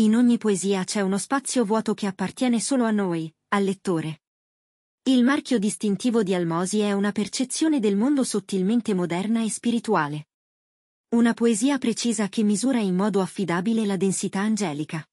In ogni poesia c'è uno spazio vuoto che appartiene solo a noi, al lettore. Il marchio distintivo di Almosi è una percezione del mondo sottilmente moderna e spirituale. Una poesia precisa che misura in modo affidabile la densità angelica.